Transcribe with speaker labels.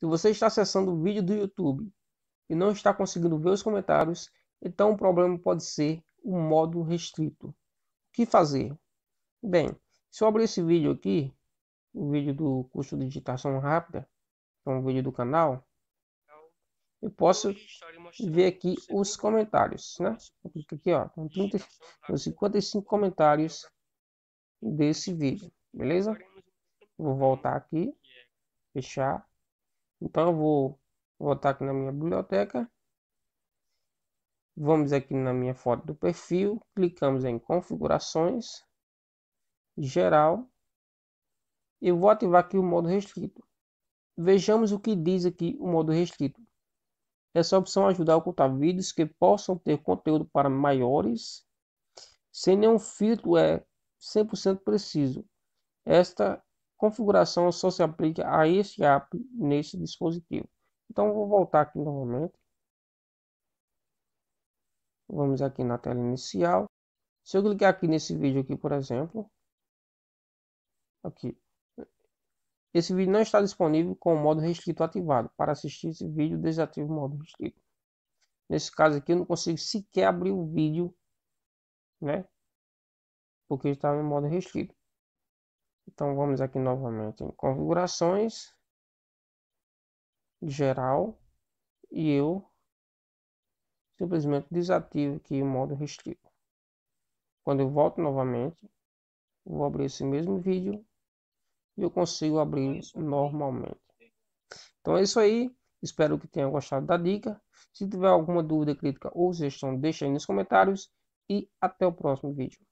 Speaker 1: Se você está acessando o vídeo do YouTube e não está conseguindo ver os comentários, então o problema pode ser o modo restrito. O que fazer? Bem, se eu abrir esse vídeo aqui, o vídeo do curso de digitação rápida, que é um vídeo do canal, eu posso ver aqui os comentários, né? Eu clico aqui, ó, com 30, 55 comentários desse vídeo, beleza? Vou voltar aqui, fechar. Então eu vou voltar aqui na minha biblioteca. Vamos aqui na minha foto do perfil, clicamos em configurações, geral. Eu vou ativar aqui o modo restrito. Vejamos o que diz aqui o modo restrito. Essa opção ajuda a ocultar vídeos que possam ter conteúdo para maiores. Sem nenhum filtro é 100% preciso. Esta configuração só se aplica a este app neste dispositivo. Então vou voltar aqui novamente. Vamos aqui na tela inicial. Se eu clicar aqui nesse vídeo aqui, por exemplo, aqui. Esse vídeo não está disponível com o modo restrito ativado. Para assistir esse vídeo, desative o modo restrito. Nesse caso aqui, eu não consigo sequer abrir o vídeo, né? Porque está no modo restrito. Então vamos aqui novamente em configurações, geral, e eu simplesmente desativo aqui o modo restrito. Quando eu volto novamente, vou abrir esse mesmo vídeo e eu consigo abrir normalmente. Então é isso aí. Espero que tenham gostado da dica. Se tiver alguma dúvida, crítica ou sugestão, deixe aí nos comentários. E até o próximo vídeo.